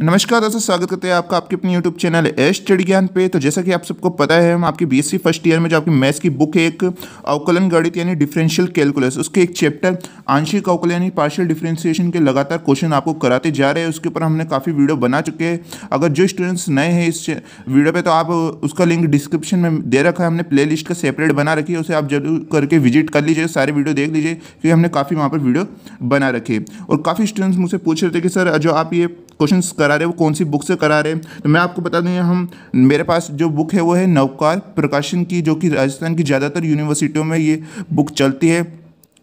नमस्कार दोस्तों स्वागत करते हैं आपका आपके अपने यूट्यूब चैनल एस स्टडी ज्ञान पे तो जैसा कि आप सबको पता है हम आपकी B S C first year में जो आपकी मैथ्स की बुक है एक अवकलन गणित यानी डिफरेंशियल कैलकुलस उसके एक चैप्टर आंशिक अवकलन यानी पार्शियल डिफरेंशिएशन के लगातार क्वेश्चन आपको कराते जा रहे हैं उसके ऊपर हमने काफ़ी वीडियो बना चुके हैं अगर जो स्टूडेंट्स नए हैं इस वीडियो पर तो आप उसका लिंक डिस्क्रिप्शन में दे रखा है हमने प्ले लिस्ट का सेपरेट बना रखी है उसे आप जरूर करके विजिट कर लीजिए सारे वीडियो देख लीजिए क्योंकि हमने काफ़ी वहाँ पर वीडियो बना रखी है और काफ़ी स्टूडेंट्स मुझसे पूछ रहे थे कि सर जो आप ये क्वेश्चन करा रहे हैं वो कौन सी बुक से करा रहे हैं तो मैं आपको बता दूँ हम मेरे पास जो बुक है वो है नवकार प्रकाशन की जो कि राजस्थान की ज़्यादातर यूनिवर्सिटियों में ये बुक चलती है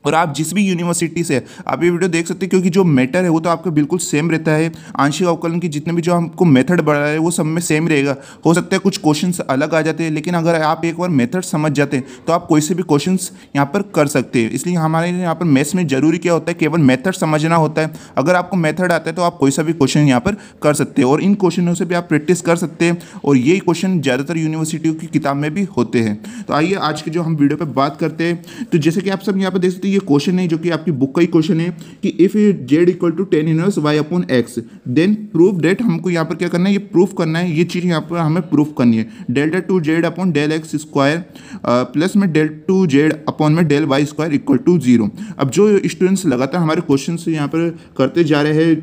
और आप जिस भी यूनिवर्सिटी से आप ये वीडियो देख सकते हैं क्योंकि जो मैटर है वो तो आपका बिल्कुल सेम रहता है आंशिक अवकलन की जितने भी जो हमको मेथड बढ़ा है वो सब में सेम रहेगा हो सकता है कुछ क्वेश्चन अलग आ जाते हैं लेकिन अगर आप एक बार मेथड समझ जाते हैं तो आप कोई से भी क्वेश्चन यहाँ पर कर सकते हैं इसलिए हमारे यहाँ पर मैथ्स में जरूरी क्या होता है केवल मैथड समझना होता है अगर आपको मैथड आता है तो आप कोई सा भी क्वेश्चन यहाँ पर कर सकते हैं और इन क्वेश्चनों से भी आप प्रैक्टिस कर सकते हैं और ये क्वेश्चन ज़्यादातर यूनिवर्सिटियों की किताब में भी होते हैं तो आइए आज के जो हम वीडियो पर बात करते हैं तो जैसे कि आप सब यहाँ पर देख सकते ये क्वेश्चन है जो कि आपकी बुक का ही क्वेश्चन है कि if u z equal to tan inverse y upon x then proof that हमको यहाँ पर क्या करना है ये प्रूफ करना है ये चीज़ यहाँ पर हमें प्रूफ करनी है delta two z upon del x square plus में डेल टू जेड अपॉन में del y square equal to zero अब जो स्टूडेंट्स लगातार हमारे क्वेश्चन यहाँ पर करते जा रहे हैं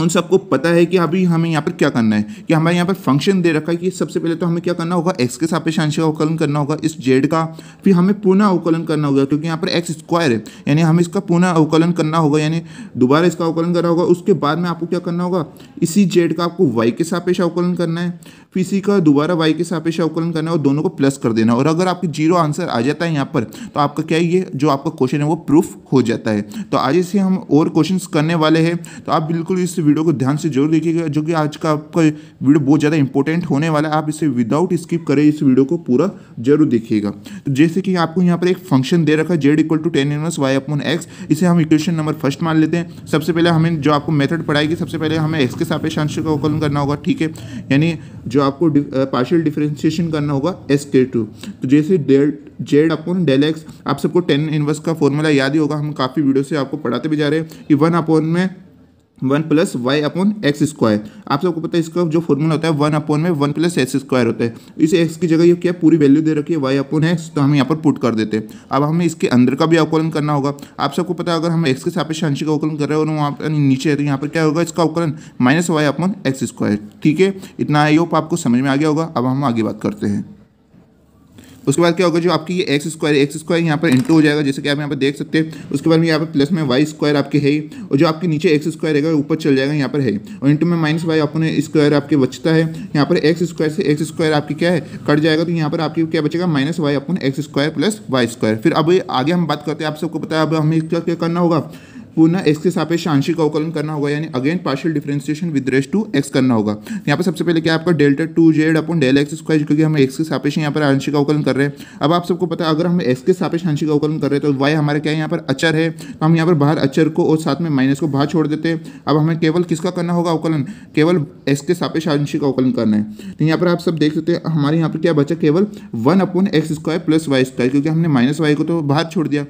उन सबको पता है कि अभी हमें यहाँ पर क्या करना है कि हमारे यहाँ पर फंक्शन दे रखा है कि सबसे पहले तो हमें क्या करना होगा एक्स के सापेक्ष अंश का अवकलन करना होगा इस जेड का फिर हमें पुनः अवकलन करना होगा क्योंकि यहाँ पर एक्स स्क्वायर है यानी हमें इसका पुनः अवकलन करना होगा यानी दोबारा इसका अवकलन करना होगा उसके बाद में आपको क्या करना होगा इसी जेड का आपको वाई के सापेक्ष अवकलन करना है फिर इसी का दोबारा वाई के सापेक्ष अवकलन करना और दोनों को प्लस कर देना और अगर आपके जीरो आंसर आ जाता है यहाँ पर तो आपका क्या ये जो आपका क्वेश्चन है वो प्रूफ हो जाता है तो आज इसे हम और क्वेश्चन करने वाले हैं तो आप बिल्कुल इस वीडियो को ध्यान से जरूर देखिएगा जो कि आज का आपका वीडियो बहुत ज़्यादा इंपॉर्टेंट होने वाला है आप इसे विदाउट स्किप करें इस वीडियो को पूरा जरूर देखिएगा तो जैसे कि आपको यहाँ पर एक फंक्शन दे रखा है z equal to tan inverse y upon x इसे हम इक्वेशन नंबर फर्स्ट मान लेते हैं सबसे पहले हमें जो आपको मेथड पढ़ाएगी सबसे पहले हमें एक्स के सापेक्ष अंश का अवकलन करना होगा ठीक है यानी जो आपको पार्शियल डिफ्रेंशिएशन करना होगा एस के टू तो जैसे del z upon del x आप सबको टेन इनवर्स का फॉर्मूला याद ही होगा हम काफ़ी वीडियो से आपको पढ़ाते भी जा रहे हैं कि वन अपॉन में one plus y upon x square आप सबको पता है इसका जो फॉर्मूला होता है वन अपॉन में वन प्लस एक्स स्क्वायर होता है इस एक्स की जगह ये क्या पूरी वैल्यू दे रखी है वाई अपॉन एक्स तो हम यहाँ पर पुट कर देते हैं अब हमें इसके अंदर का भी अवकलन करना होगा आप सबको पता है अगर हम एक्स के सापेक्ष अंश का अवकलन कर रहे हैं और वहाँ पर नीचे है तो यहाँ पर क्या होगा इसका अवकलन minus y upon x square ठीक है इतना आई होप आपको समझ में आ गया होगा अब हम आगे बात करते हैं उसके बाद क्या होगा जो आपकी ये एक्स स्क्वायर एक्स स्क्वायर यहाँ पर इंटू हो जाएगा जैसे कि आप यहाँ पर देख सकते हैं उसके बाद में यहाँ पर प्लस में वाई स्क्वायर आपके है और जो आपके नीचे एक्स स्क्वायर रहेगा ऊपर चल जाएगा यहाँ पर है और इंटू में माइनस वाई अपने स्क्वायर आपके बचता है यहाँ पर एक्स स्क्वायर से एक्स स्क्वायर आपकी क्या है कट जाएगा तो यहाँ पर आपकी क्या बचेगा minus y upon x square plus y square फिर अब आगे हम बात करते हैं आप सबको पता है अब हमें क्या क्या करना होगा पुनः एक्स के सापेक्ष आंशिक अवकलन करना होगा यानी अगेन पार्शियल डिफ्रेंसिएशन विद रेस टू एक्स करना होगा तो यहाँ पर सबसे पहले क्या आपका delta two z upon del x square क्योंकि हम एक्स के सापेक्ष यहाँ पर आंशिक अवकलन कर रहे हैं अब आप सबको पता है अगर हम एक्स के सापेक्ष आंशिक अवकलन कर रहे हैं तो वाई हमारे क्या यहाँ पर अचर है तो हम यहाँ पर बाहर अचर को और साथ में माइनस को बाहर छोड़ देते हैं अब हमें केवल किसका करना होगा अवकलन केवल एक्स के सापेक्ष आंशिक अवकलन करना है तो यहाँ पर आप सब देख सकते हैं हमारे यहाँ पर क्या बचा केवल one upon x square plus y square क्योंकि हमने माइनस वाई को तो बाहर छोड़ दिया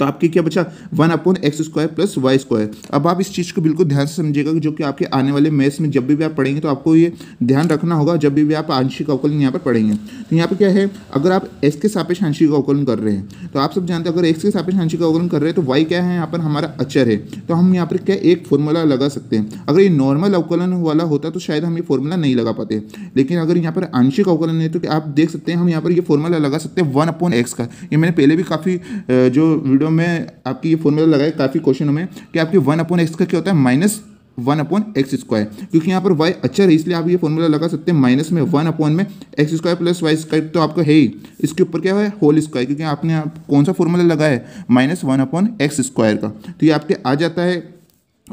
तो आपके क्या बचा one upon x square plus y square अब आप इस चीज़ को बिल्कुल ध्यान से समझिएगा जो कि आपके आने वाले मैथ्स में जब भी आप पढ़ेंगे तो आपको ये ध्यान रखना होगा जब भी आप आंशिक अवकलन यहाँ पर पढ़ेंगे तो यहाँ पर क्या है अगर आप एक्स के सापेक्ष आंशिक अवकलन कर रहे हैं तो आप सब जानते हैं अगर एक्स के सापेक्ष आंशिक अवकलन कर रहे हैं तो वाई क्या है यहाँ पर हमारा अचर है तो हम यहाँ पर क्या एक फॉर्मूला लगा सकते हैं अगर ये नॉर्मल अवकलन वाला होता तो शायद हम ये फॉर्मूला नहीं लगा पाते लेकिन अगर यहाँ पर आंशिक अवकलन है तो आप देख सकते हैं हम यहाँ पर ये फॉर्मूला लगा सकते हैं वन अपॉन एक्स का ये मैंने पहले भी काफ़ी जो वीडियो प्रॉब्लम में आपकी ये फॉर्मूला लगाए काफ़ी क्वेश्चनों में कि आपके वन अपॉन एक्स का क्या होता है minus one upon x square क्योंकि यहाँ पर वाई अच्छा है इसलिए आप ये फॉर्मूला लगा सकते हैं माइनस में वन अपॉन में x square plus y square तो आपका है ही इसके ऊपर क्या है होल स्क्वायर क्योंकि आपने आप कौन सा फॉर्मूला लगाया है minus one upon x square का तो ये आपके आ जाता है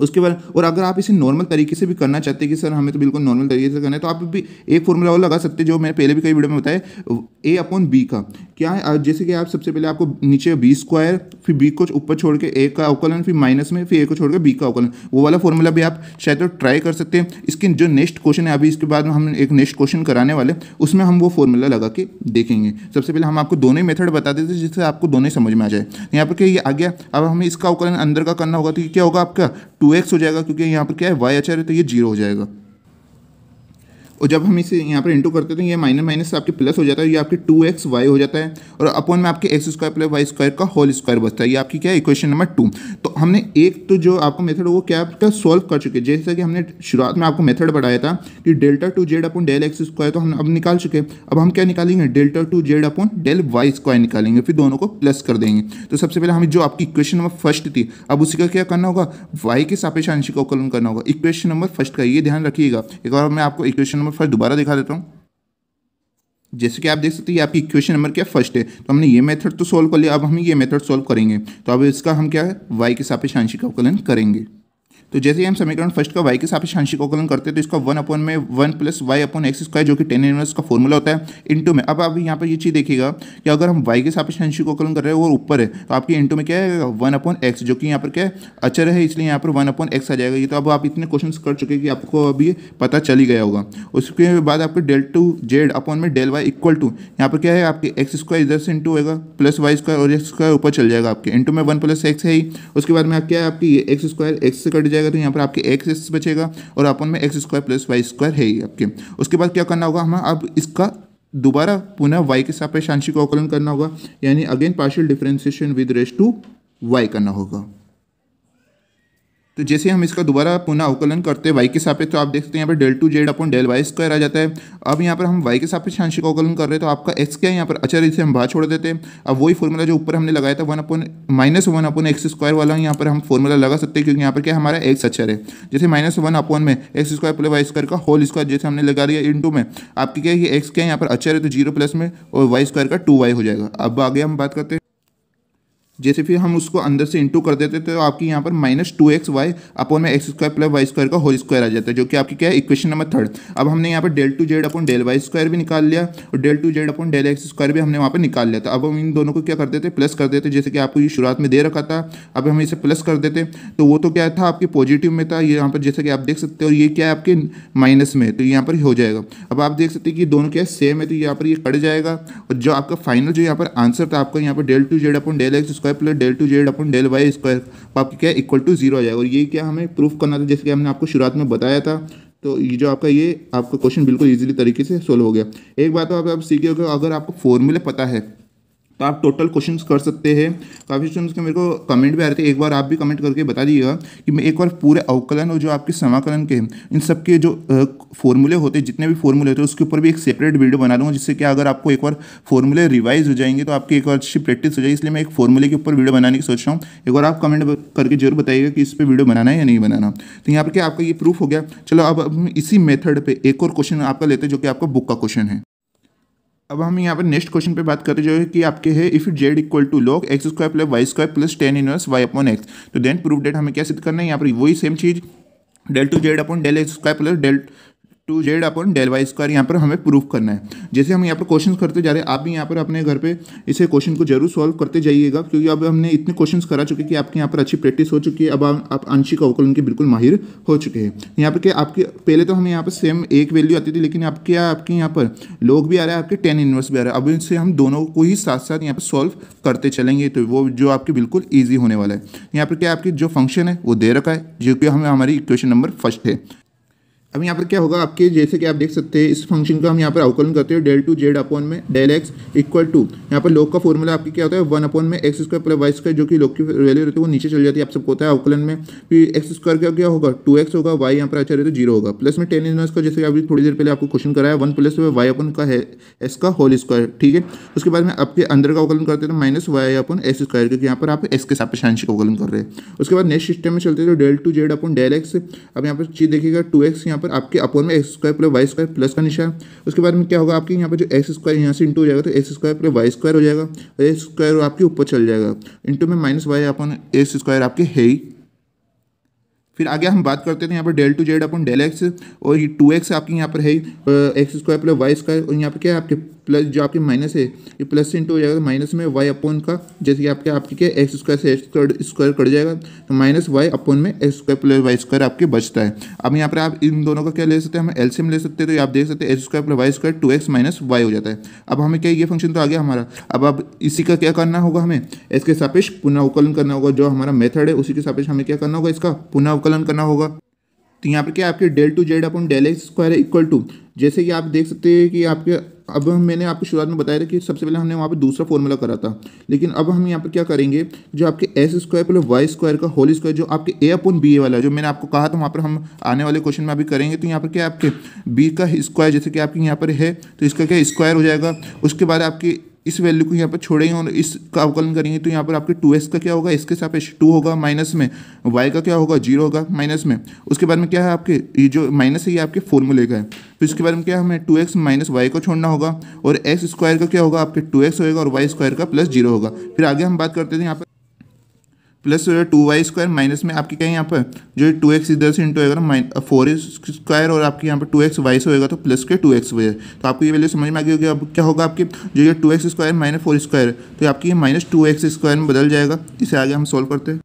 उसके बाद और अगर आप इसे नॉर्मल तरीके से भी करना चाहते हैं कि सर हमें तो बिल्कुल नॉर्मल तरीके से करना है तो आप भी एक फॉर्मूला और लगा सकते हैं जो मैंने पहले भी कई वीडियो में बताया ए अपॉन बी का क्या है जैसे कि आप सबसे पहले आपको नीचे बी स्क्वायर फिर बी को ऊपर छोड़ के ए का अवकलन फिर माइनस में फिर ए को छोड़ के बी का अवकलन वो वाला फॉर्मूला भी आप शायद ट्राई तो कर सकते हैं इसके जो नेक्स्ट क्वेश्चन है अभी इसके बाद हम एक नेक्स्ट क्वेश्चन कराने वाले उसमें हम वो फॉर्मूला लगा के देखेंगे सबसे पहले हम आपको दोनों ही मेथड बता देते जिससे आपको दोनों ही समझ में आ जाए यहाँ पर क्या ये आ गया अब हमें इसका अवकलन अंदर का करना होगा तो क्या होगा आपका टू टू एक्स हो जाएगा क्योंकि यहाँ पर क्या है वाई अचर है तो ये जीरो हो जाएगा और जब हम इसे यहाँ पर इंटू करते हैं तो ये माइनस माइनस से आपके प्लस हो जाता है ये आपके टू एक्स वाई हो जाता है और अपॉन में आपके x square plus y square का होल स्क्वायर बचता है ये आपकी क्या इक्वेशन नंबर टू तो हमने एक तो जो आपको मेथड वो क्या आपका सॉल्व कर चुके जैसे कि हमने शुरुआत में आपको मेथड बढ़ाया था कि delta two z upon del x square तो हम अब निकाल चुके अब हम क्या निकालेंगे delta two z upon del y square निकालेंगे फिर दोनों को प्लस कर देंगे तो सबसे पहले हमें जो आपकी इक्वेशन नंबर फर्स्ट थी अब उसी का क्या करना होगा वाई के सापेक्ष अंश को कलन करना होगा इक्वेशन नंबर फर्स्ट का ये ध्यान रखिएगा एक बार मैं आपको इक्वेशन नंबर फर्स्ट दोबारा दिखा देता हूँ जैसे कि आप देख सकते हैं आपकी इक्वेशन नंबर क्या फर्स्ट है तो हमने ये मेथड तो सॉल्व कर लिया अब हम ये मेथड सॉल्व करेंगे तो अब इसका हम क्या है वाई के सापेक्ष आंशिक अवकलन करेंगे तो जैसे ही हम समीकरण फर्स्ट का वाई के साथ आंशिक अवकलन करते हैं तो इसका वन अपन में one plus y upon x square जो कि टेन इनवर्स का फॉर्मूला होता है इंटू में अब आप यहाँ पर ये यह चीज़ देखिएगा कि अगर हम वाई के साथ आंशिक अवकलन कर रहे हैं और ऊपर है तो आपके इंटू में क्या है वन अपन एक्स जो कि यहाँ पर क्या है अचर है इसलिए यहाँ पर वन अपॉन एक्स आ जाएगा ये तो अब आप इतने क्वेश्चन कर चुके कि आपको अभी पता चल ही गया होगा उसके बाद आपके डेल टू जेड अपॉन में डेल वाई इक्वल टू यहाँ पर क्या है आपके एक्स स्क्वायर इधर से इंटू होगा प्लस वाई स्क्वायर और एक्स स्क्वायर ऊपर चल जाएगा आपके इंटू में वन प्लस एक्स है ही उसके बाद में क्या है आपकी एक्स स्क्वायर एक्स से कट जाएगा तो यहाँ पर आपके एक्स एक्स बचेगा और अपन में x square plus y square है ही आपके उसके बाद क्या करना होगा हमें अब इसका दोबारा पुनः वाई के सापेक्ष आंशिक अवकलन करना होगा यानी again partial differentiation with respect to y करना होगा तो जैसे हम इसका दोबारा पुनः अवकलन करते हैं वाई के सापेक्ष तो आप देख सकते हैं यहाँ पर del two z upon del y square आ जाता है अब यहाँ पर हम वाई के सापेक्ष आंशिक अवकलन कर रहे हैं तो आपका एक्स क्या है यहाँ पर अच्छा इसे हम बाहर छोड़ देते हैं अब वही फॉर्मूला जो ऊपर हमने लगाया था one upon minus one upon x square वाला यहाँ पर हम फॉर्मूला लगा सकते हैं क्योंकि यहाँ पर क्या हमारा एक्स अचर है जैसे माइनस वन अपन में x square plus y square का होल स्क्वायर जैसे हमने लगा दिया टू में आपकी क्या कि एक्स क्या है यहाँ पर अचर है तो जीरो प्लस में और वाई स्क्वायर का टू वाई हो जाएगा अब आगे हम बात करते हैं जैसे फिर हम उसको अंदर से इंटू कर देते तो आपकी यहाँ पर minus two x y upon में x square plus y square का होल स्क्वायर आ जाता है जो कि आपकी क्या है इक्वेशन नंबर थर्ड अब हमने यहाँ पर del two z upon del y square भी निकाल लिया और del two z upon del x square भी हमने वहाँ पर निकाल लिया था अब हम इन दोनों को क्या कर देते प्लस कर देते जैसे कि आपको ये शुरुआत में दे रखा था अब हम इसे प्लस कर देते तो वो तो क्या था आपके पॉजिटिव में था ये यहाँ पर जैसे कि आप देख सकते हो और ये क्या है आपके माइनस में तो यहाँ पर हो जाएगा अब आप देख सकते हैं कि दोनों क्या सेम है तो यहाँ पर ये कट जाएगा और जो आपका फाइनल जो यहाँ पर आंसर था आपका यहाँ पर del two z upon del x square plus del two z upon del y square आपकी क्या इक्वल टू जीरो आ जाएगा और ये क्या हमें प्रूफ करना था जैसे कि हमने आपको शुरुआत में बताया था तो ये जो आपका ये आपका क्वेश्चन बिल्कुल ईजिली तरीके से सोल्व हो गया एक बात तो आप, सीखे होगा अगर आपको फॉर्मूले पता है तो आप टोटल क्वेश्चंस कर सकते हैं काफ़ी क्वेश्चन के मेरे को कमेंट भी आ रहे थे एक बार आप भी कमेंट करके बता दीजिएगा कि मैं एक बार पूरे अवकलन और जो आपके समाकलन के इन सब के जो फॉर्मूले होते हैं जितने भी फॉर्मूले होते हैं उसके ऊपर भी एक सेपरेट वीडियो बना दूँगा जिससे कि अगर आपको एक बार फॉर्मूले रिवाइज हो जाएंगे तो आपकी एक बार अच्छी प्रैक्टिस हो जाएगी इसलिए मैं एक फॉर्मूले के ऊपर वीडियो बनाने की सोच रहा हूँ एक बार आप कमेंट करके जरूर बताइएगा कि इस पर वीडियो बनाना है या नहीं बनाना तो यहाँ पर क्या आपका ये प्रूफ हो गया चलो अब इसी मेथड पर एक और क्वेश्चन आपका लेते हैं जो कि आपका बुक का क्वेश्चन है अब हम यहाँ पर नेक्स्ट क्वेश्चन पे बात करते जो है कि आपके है if z equal to log x square plus y square plus tan inverse y upon x तो देन प्रूफ डेट हमें क्या सिद्ध करना है यहाँ पर वही सेम चीज़ del two z upon del x square plus del two z upon del y square यहाँ पर हमें प्रूफ करना है जैसे हम यहाँ पर क्वेश्चन करते जा रहे हैं आप भी यहाँ पर अपने घर पे इसे क्वेश्चन को जरूर सॉल्व करते जाइएगा क्योंकि अब हमने इतने क्वेश्चन करा चुके कि आपके यहाँ पर अच्छी प्रैक्टिस हो चुकी है अब आप आंशिक अवकलन के बिल्कुल माहिर हो चुके हैं यहाँ पर क्या आपके पहले तो हमें यहाँ पर सेम एक वैल्यू आती थी लेकिन अब क्या आपके यहाँ पर लोग भी आ रहे हैं आपके टेन इनवर्स भी आ रहे हैं अब इनसे हम दोनों को ही साथ साथ यहाँ पर सॉल्व करते चलेंगे तो वो जो आपके बिल्कुल ईजी होने वाला है यहाँ पर क्या आपके जो फंक्शन है वो दे रखा है जो कि हमें हमारी इक्वेशन नंबर फर्स्ट है अब यहाँ पर क्या होगा आपके जैसे कि आप देख सकते हैं इस फंक्शन का हम यहाँ पर अवकलन करते हैं डेल टू जेड अपॉन में डेल एक्स इक्वल टू यहाँ पर लोग का फॉर्मूला आपके क्या होता है वन अपॉन में x square plus y square जो कि लोग की वैल्यू रहती है वो नीचे चल जाती है आप सबको होता है अवकलन में फिर एक्स स्क्वायर का क्या होगा टू एक्स होगा वाई यहाँ पर अच्छा रहता है जीरो होगा प्लस में टेन इनवर्स का जैसे अभी थोड़ी देर पहले आपको क्वेश्चन कराया वन प्लस वाई अपन का है एस का होल स्क्वायर ठीक है उसके बाद में आपके अंदर का अवकलन करते हैं तो minus y upon x square क्योंकि यहाँ पर आप एस के साथ आंशिक अवकलन कर रहे हैं उसके बाद नेक्स्ट सिस्टम में चलते थे तो del two z upon del x अब यहाँ पर चीज देखिएगा टू एक्स यहाँ यहाँ पर आपके अपोन में x square plus y square plus का निशान उसके बाद में क्या होगा आपके यहाँ पर जो एक्स स्क्वायर यहाँ से इंटू हो जाएगा तो x square plus y square हो जाएगा और एक्स स्क्वायर आपके ऊपर चल जाएगा इंटू में minus y upon x square आपके है ही फिर आगे हम बात करते हैं तो यहाँ पर del two z upon del x और ये टू एक्स आपके यहाँ पर है x square plus y square और यहाँ पर क्या है आपके प्लस जो आपके माइनस है ये प्लस इंटू हो जाएगा तो माइनस में वाई अपोन का जैसे कि आपके आपके क्या एक्स स्क्वायर से एक्स स्क्वायर कट जाएगा तो माइनस वाई अपोन में x square plus y square आपके बचता है अब यहाँ पर आप इन दोनों का क्या ले सकते हैं हम एलसीएम ले सकते हैं तो आप देख सकते हैं x square plus y square two x minus y हो जाता है अब हमें क्या ये फंक्शन तो आ गया हमारा अब अब इसी का क्या करना होगा हमें इसके सापेक्ष पुनः अवकलन करना होगा जो हमारा मेथड है उसी के सापेक्ष हमें क्या करना होगा इसका पुनः अवकलन करना होगा तो यहाँ पर क्या आपके del two z upon del x square equal to जैसे कि आप देख सकते हैं कि आपके अब मैंने आपको शुरुआत में बताया था कि सबसे पहले हमने वहाँ पे दूसरा फॉर्मूला करा था लेकिन अब हम यहाँ पर क्या करेंगे जो आपके x square plus y square का होल स्क्वायर जो आपके ए अपन बी ए वाला जो मैंने आपको कहा था वहाँ पर हम आने वाले क्वेश्चन में अभी करेंगे तो यहाँ पर क्या आपके बी का स्क्वायर जैसे कि आपके यहाँ पर है तो इसका क्या स्क्वायर हो जाएगा उसके बाद आपकी इस वैल्यू को यहाँ पर छोड़ेंगे और इसका अवकलन करेंगे तो यहाँ पर आपके टू का क्या होगा इसके सापेक्ष टू होगा माइनस में वाई का क्या होगा जीरो होगा माइनस में उसके बाद में क्या है आपके ये जो माइनस है ये आपके फॉर्मूले का है तो इसके बारे में क्या हमें टू एक्स माइनस वाई को छोड़ना होगा और एक्स स्क्वायर का क्या होगा आपके टू एक्स होगा और वाई स्क्वायर का प्लस जीरो होगा फिर आगे हम बात करते थे यहाँ पर plus two y square minus में आपके क्या यहाँ पर जो टू एक्स इधर से इंटू होगा फोर स्क्वायर और आपके यहाँ पर टू एक्स वाई से होगा तो प्लस के टू एक्स वाई तो आपको ये वैल्यू समझ में आ गई होगी अब क्या होगा आपके जो ये two x square minus four square तो आपकी ये माइनस टू एक्स स्क्वायर में बदल जाएगा इसे आगे हम सोल्व करते हैं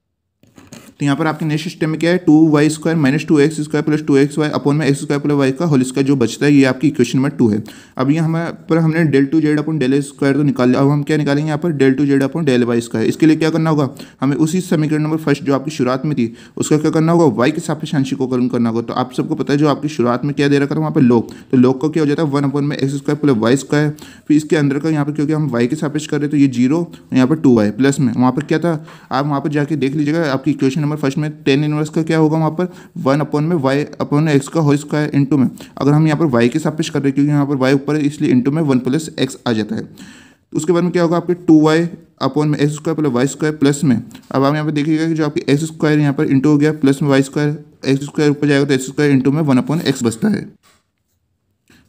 तो यहाँ पर आपके नेक्स्ट स्टेप में क्या है two y square minus two x square plus two x y upon में एक्स स्क्वायर प्लस वाई का होल स्क्वायर जो बचता है ये आपकी इक्वेशन नंबर टू है अब ये हमारे पर हमने del two z upon del square तो निकाल अब हम क्या निकालेंगे यहाँ पर del two z upon del y square इसके लिए क्या करना होगा हमें उसी समीकरण नंबर फर्स्ट जो आपकी शुरुआत में थी उसका क्या करना होगा वाई के साथ शांशी को करना होगा तो आप सबको पता है जो आपकी शुरुआत में क्या दे रखा था वहाँ पर लोग तो लोग का क्या हो जाता है वन अपन में x square plus y square फिर इसके अंदर का यहाँ पर क्योंकि हम वाई के पेश कर रहे तो ये जीरो यहाँ पर टू वाई प्लस में वहाँ पर क्या था आप वहाँ पर जाके देख लीजिएगा आपकी इक्वेशन नंबर नंबर फर्स्ट में टेन इनवर्स का क्या होगा वहाँ पर वन अपॉन में वाई अपॉन एक्स का हो स्क्वायर इंटू में अगर हम यहाँ पर वाई के सापेक्ष कर रहे हैं क्योंकि यहाँ पर वाई ऊपर है इसलिए इंटू में वन प्लस एक्स आ जाता है तो उसके बाद में क्या होगा आपके टू वाई अपॉन में x square plus y square plus में अब आप यहाँ पर देखिएगा कि जो आपकी एक्स स्क्वायर यहाँ पर इंटू हो गया प्लस में वाई स्क्वायर एक्स स्क्वायर ऊपर जाएगा तो एक्स स्क्वायर इंटू में वन अपॉन एक्स बचता है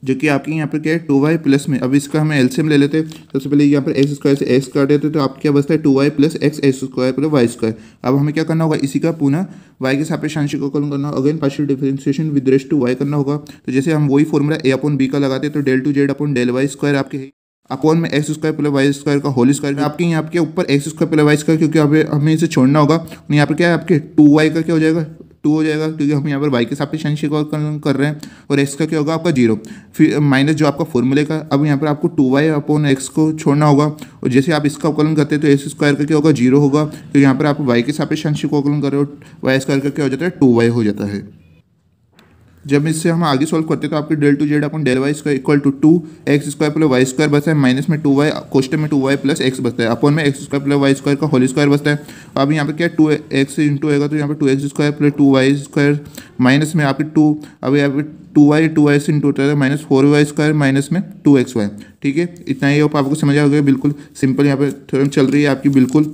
जो कि आपके यहाँ पर क्या है टू वाई प्लस में अब इसका हमें एल्सियम ले लेते हैं सबसे पहले यहाँ पर एक्स स्क्वायर से एक्स काट देते तो आपके क्या बचता है two y plus x x square plus y square अब हमें क्या करना होगा इसी का पुनः वाई के साथ को कल करना होगा again partial differentiation with respect to y करना होगा तो जैसे हम वही फॉर्मूला ए अपॉन बी का लगाते हैं तो del two z upon del y square आपके अपॉन में x square plus y square का होल स्क्वायर आपके यहाँ के ऊपर x square plus y square क्योंकि हमें इसे छोड़ना होगा यहाँ पर क्या है आपके टू वाई का क्या हो जाएगा टू हो जाएगा क्योंकि हम यहाँ पर वाई के सापेक्ष अंशिक और कर रहे हैं और एक्स का क्या होगा आपका जीरो फिर माइनस जो आपका फॉर्मूले का अब यहाँ पर आपको टू वाई अपॉन एक्स को छोड़ना होगा और जैसे आप इसका अवकलन करते हैं तो एस स्क्वायर का क्या होगा जीरो होगा तो यहाँ पर आप वाई के सापेक्ष अंशिक को अवकलन कर रहे हो वाई स्क्वायर का क्या हो जाता है टू वाई हो जाता है जब इससे हम आगे सॉल्व करते हैं तो आपके del two z upon del y square equal to two x square plus y square बचता है माइनस में टू वाई क्वेश्चन में टू वाई प्लस एक्स बचता है अपन में x square plus y square का होली स्क्वायर बचता है तो तो अब यहाँ पे क्या टू एक्स इंटू आएगा तो यहाँ पे two x square plus two y square minus में आप टू अब यहाँ पे टू वाई टू वाई से इंटू होता है minus four y square minus में टू एक्स वाई ठीक है इतना ही आपको समझ आ गया बिल्कुल सिंपल यहाँ पे थोड़ा चल रही है आपकी बिल्कुल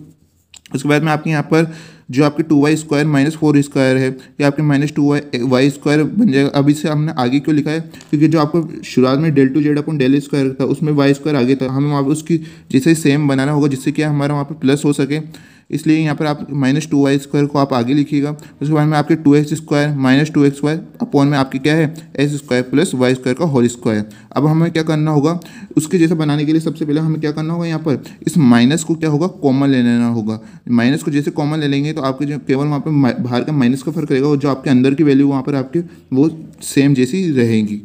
उसके बाद में आपके यहाँ पर जो आपके two y square minus four square है या आपके minus two y y square बन जाएगा अभी से हमने आगे क्यों लिखा है क्योंकि जो आपको शुरुआत में del two z upon del square था उसमें वाई स्क्वायर आगे था हमें वहाँ पर उसकी जैसे सेम बनाना होगा जिससे कि हमारा वहाँ पर प्लस हो सके इसलिए यहाँ पर आप माइनस टू वाई स्क्वायर को आप आगे लिखिएगा उसके बाद में आपके two x square minus two x square upon में आपकी क्या है x square plus y square का होल स्क्वायर अब हमें क्या करना होगा उसके जैसा बनाने के लिए सबसे पहले हमें क्या करना होगा यहाँ पर इस माइनस को क्या होगा कॉमन ले लेना होगा माइनस को जैसे कॉमन ले लेंगे तो आपके जो केवल वहाँ पर बाहर का माइनस का फर्क रहेगा और जो आपके अंदर की वैल्यू वहाँ पर आपके वो सेम जैसी रहेगी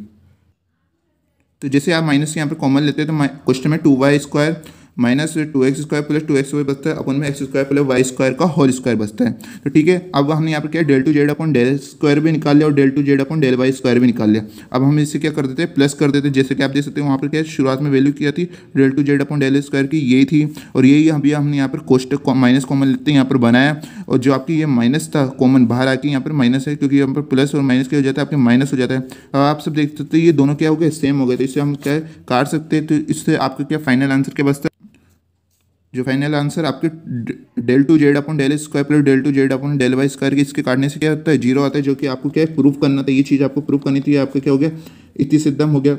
तो जैसे आप माइनस यहाँ पर कॉमन लेते हैं तो क्वेश्चन में two y square minus two x square plus two x square बचता है अपन में x square plus y square का होल स्क्वायर बचता है तो ठीक है अब हमने यहाँ पर क्या del two z upon del square भी निकाल लिया और del two z upon del y square भी निकाल लिया अब हम इसे क्या कर देते हैं प्लस कर देते हैं जैसे कि आप देख सकते हैं वहाँ पर क्या शुरुआत में वैल्यू किया थी del two z upon del square की यही थी और यही अभी हमने यहाँ पर कोस्ट माइनस कॉमन लेते हैं यहाँ पर बनाया और जो आपकी ये माइनस था कॉमन बाहर आके यहाँ पर माइनस है क्योंकि यहाँ पर प्लस और माइनस क्या हो जाता है आपके माइनस हो जाता है अब आप सब देख सकते हैं ये दोनों क्या हो गए सेम हो गए तो इससे हम क्या काट सकते हैं तो इससे आपका क्या फाइनल आंसर क्या बचता है जो फाइनल आंसर आपके del two z upon del square plus del two z upon del y square के इसके काटने से क्या होता है जीरो आता है जो कि आपको क्या है प्रूफ करना था ये चीज़ आपको प्रूफ करनी थी आपका क्या हो गया इतनी सिद्धम हो गया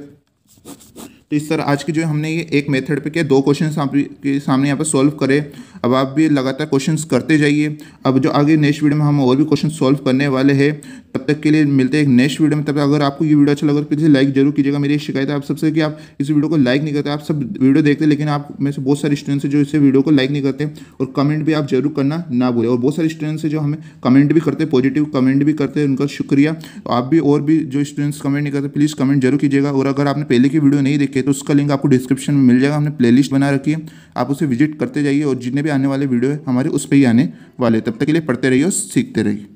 तो इस तरह आज की जो हमने ये एक मेथड पे किया दो क्वेश्चन आपके सामने यहाँ पर सॉल्व करें अब आप भी लगातार क्वेश्चंस करते जाइए अब जो आगे नेक्स्ट वीडियो में हम और भी क्वेश्चन सॉल्व करने वाले हैं तब तक के लिए मिलते हैं नेक्स्ट वीडियो में तब अगर आपको ये वीडियो अच्छा लगा तो प्लीज़ लाइक जरूर कीजिएगा मेरी शिकायत है आप सबसे कि आप इस वीडियो को लाइक नहीं करते आप सब वीडियो देखते लेकिन आप में से बहुत सारे स्टूडेंट्स हैं जो इसे वीडियो को लाइक नहीं करते और कमेंट भी आप जरूर करना ना भूलें और बहुत सारे स्टूडेंट्स हैं जो हमें कमेंट भी करते पॉजिटिव कमेंट भी करते हैं उनका शुक्रिया तो आप भी और भी जो स्टूडेंट्स कमेंट नहीं करते प्लीज़ कमेंट जरूर कीजिएगा और अगर आपने पहले की वीडियो नहीं देखी ठीक है तो उसका लिंक आपको डिस्क्रिप्शन में मिल जाएगा हमने प्लेलिस्ट बना रखी है आप उसे विजिट करते जाइए और जितने भी आने वाले वीडियो है हमारे उस पर ही आने वाले तब तक के लिए पढ़ते रहिए और सीखते रहिए